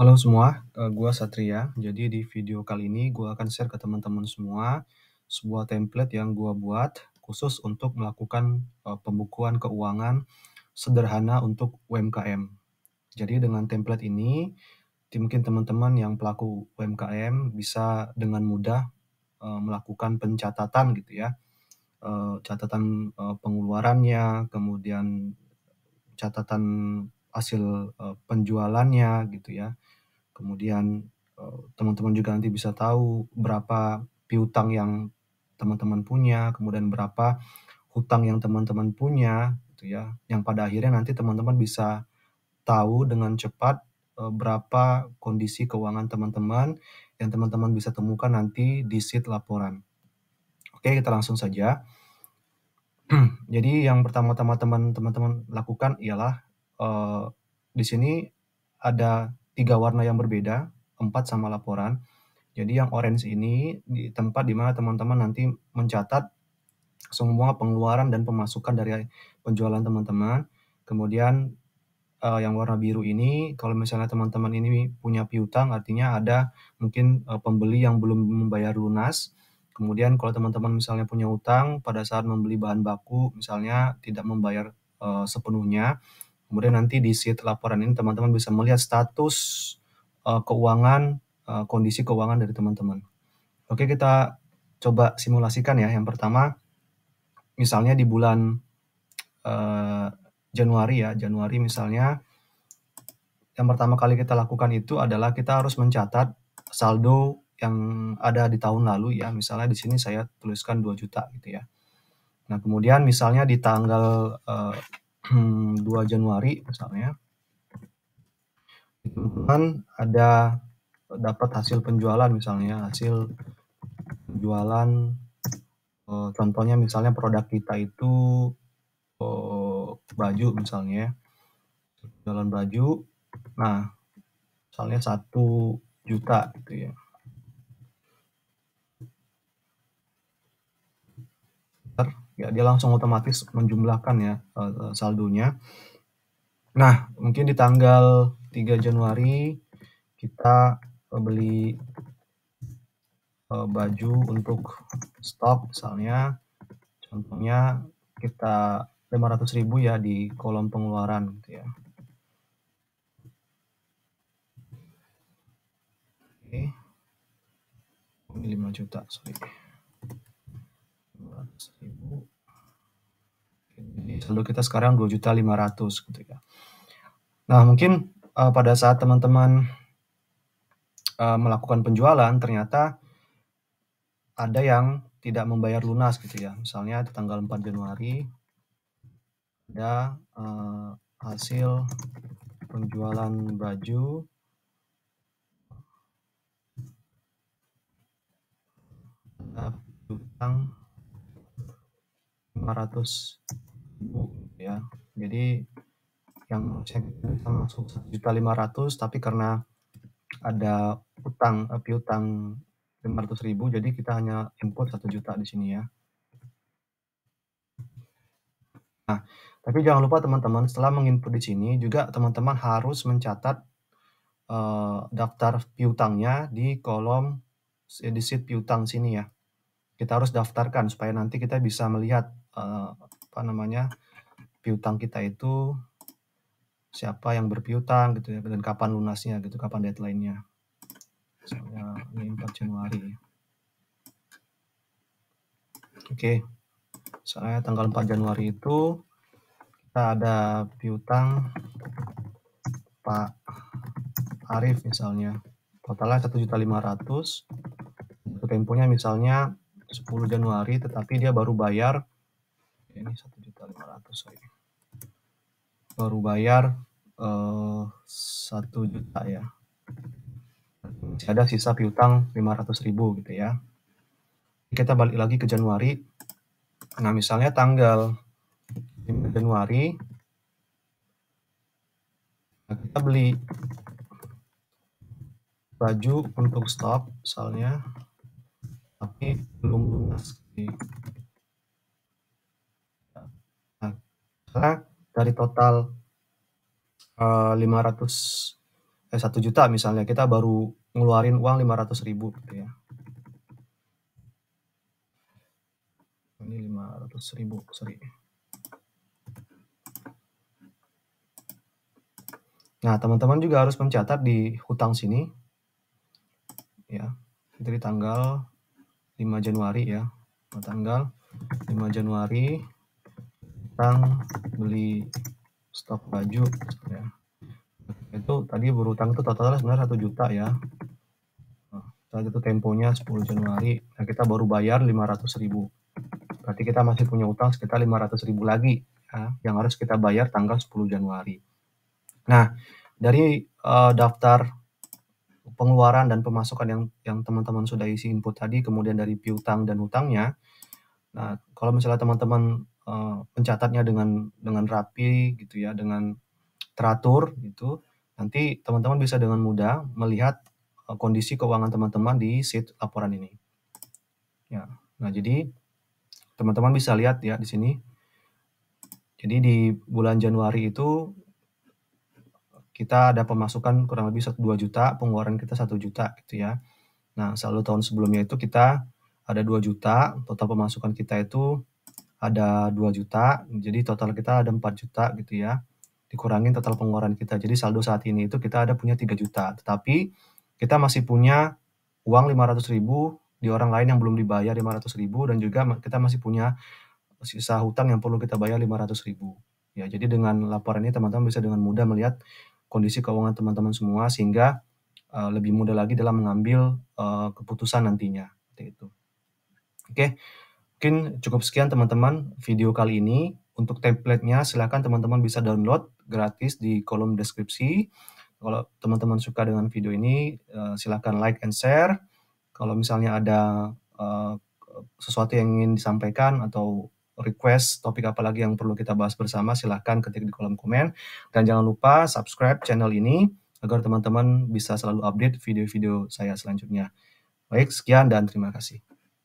Halo semua, eh, gue Satria. Jadi di video kali ini gue akan share ke teman-teman semua sebuah template yang gue buat khusus untuk melakukan eh, pembukuan keuangan sederhana untuk UMKM. Jadi dengan template ini, mungkin teman-teman yang pelaku UMKM bisa dengan mudah eh, melakukan pencatatan gitu ya. catatan pengeluarannya, kemudian catatan hasil eh, penjualannya gitu ya. Kemudian eh, teman-teman juga nanti bisa tahu berapa piutang yang teman-teman punya, kemudian berapa hutang yang teman-teman punya gitu ya. Yang pada akhirnya nanti teman-teman bisa tahu dengan cepat eh, berapa kondisi keuangan teman-teman yang teman-teman bisa temukan nanti di sheet laporan. Oke, kita langsung saja. Jadi yang pertama-tama teman-teman lakukan ialah Eh, di sini ada tiga warna yang berbeda, empat sama laporan. Jadi yang orange ini di tempat di mana teman-teman nanti mencatat semua pengeluaran dan pemasukan dari penjualan teman-teman. Kemudian uh, yang warna biru ini, kalau misalnya teman-teman ini punya piutang, artinya ada mungkin uh, pembeli yang belum membayar lunas. Kemudian kalau teman-teman misalnya punya utang pada saat membeli bahan baku, misalnya tidak membayar uh, sepenuhnya, Kemudian nanti di sheet laporan ini teman-teman bisa melihat status uh, keuangan, uh, kondisi keuangan dari teman-teman. Oke, kita coba simulasikan ya. Yang pertama, misalnya di bulan uh, Januari ya, Januari misalnya, yang pertama kali kita lakukan itu adalah kita harus mencatat saldo yang ada di tahun lalu ya. Misalnya di sini saya tuliskan 2 juta gitu ya. Nah, kemudian misalnya di tanggal uh, 2 hmm, Januari misalnya ditemukan ada dapat hasil penjualan misalnya hasil penjualan eh, contohnya misalnya produk kita itu eh, baju misalnya jualan baju nah misalnya satu juta gitu ya ya dia langsung otomatis menjumlahkan ya eh, eh, saldonya. Nah, mungkin di tanggal 3 Januari kita eh, beli baju untuk stok misalnya contohnya kita 500.000 ya di kolom pengeluaran gitu ya. Oke. 5 juta, sorry seribu lalu kita sekarang 2.500 juta gitu ya nah mungkin uh, pada saat teman-teman uh, melakukan penjualan ternyata ada yang tidak membayar lunas gitu ya misalnya di tanggal 4 Januari ada uh, hasil penjualan baju nah, utang 400 ya jadi yang saya bisa masuk 1.500 tapi karena ada utang eh, piutang ratus ribu jadi kita hanya input satu juta di sini ya nah tapi jangan lupa teman-teman setelah menginput di sini juga teman-teman harus mencatat uh, daftar piutangnya di kolom edisi eh, piutang sini ya kita harus daftarkan supaya nanti kita bisa melihat Eh, apa namanya piutang kita itu siapa yang berpiutang gitu ya dan kapan lunasnya gitu kapan deadline-nya misalnya ini 4 Januari oke okay. misalnya tanggal 4 Januari itu kita ada piutang Pak Arif misalnya totalnya 1.500 temponya misalnya 10 Januari tetapi dia baru bayar ini satu juta lima ratus baru bayar eh, satu uh, juta ya masih ada sisa piutang lima ratus ribu gitu ya kita balik lagi ke Januari nah misalnya tanggal 5 Januari nah, kita beli baju untuk stok misalnya tapi belum lunas juta dari total uh, 500 eh 1 eh, juta misalnya kita baru ngeluarin uang 500 ribu gitu ya. Ini 500 ribu, sorry. Nah, teman-teman juga harus mencatat di hutang sini. Ya, dari tanggal 5 Januari ya. Nah, tanggal 5 Januari utang beli stok baju ya itu tadi berutang itu totalnya sebenarnya satu juta ya nah, saat itu temponya 10 Januari nah kita baru bayar 500 ribu berarti kita masih punya utang sekitar 500 ribu lagi ya, yang harus kita bayar tanggal 10 Januari nah dari uh, daftar pengeluaran dan pemasukan yang yang teman-teman sudah isi input tadi kemudian dari piutang dan hutangnya nah kalau misalnya teman-teman Eh, pencatatnya dengan dengan rapi gitu ya, dengan teratur gitu. Nanti teman-teman bisa dengan mudah melihat eh, kondisi keuangan teman-teman di sheet laporan ini. Ya. Nah, jadi teman-teman bisa lihat ya di sini. Jadi di bulan Januari itu kita ada pemasukan kurang lebih satu 2 juta, pengeluaran kita satu juta gitu ya. Nah, selalu tahun sebelumnya itu kita ada 2 juta, total pemasukan kita itu ada 2 juta, jadi total kita ada 4 juta gitu ya. Dikurangin total pengeluaran kita. Jadi saldo saat ini itu kita ada punya 3 juta. Tetapi kita masih punya uang 500 ribu di orang lain yang belum dibayar 500 ribu dan juga kita masih punya sisa hutang yang perlu kita bayar 500 ribu. Ya, jadi dengan laporan ini teman-teman bisa dengan mudah melihat kondisi keuangan teman-teman semua sehingga uh, lebih mudah lagi dalam mengambil uh, keputusan nantinya. itu. Oke. Okay. Mungkin cukup sekian teman-teman video kali ini. Untuk templatenya nya silahkan teman-teman bisa download gratis di kolom deskripsi. Kalau teman-teman suka dengan video ini eh, silahkan like and share. Kalau misalnya ada eh, sesuatu yang ingin disampaikan atau request topik apa lagi yang perlu kita bahas bersama silahkan ketik di kolom komen. Dan jangan lupa subscribe channel ini agar teman-teman bisa selalu update video-video saya selanjutnya. Baik, sekian dan terima kasih.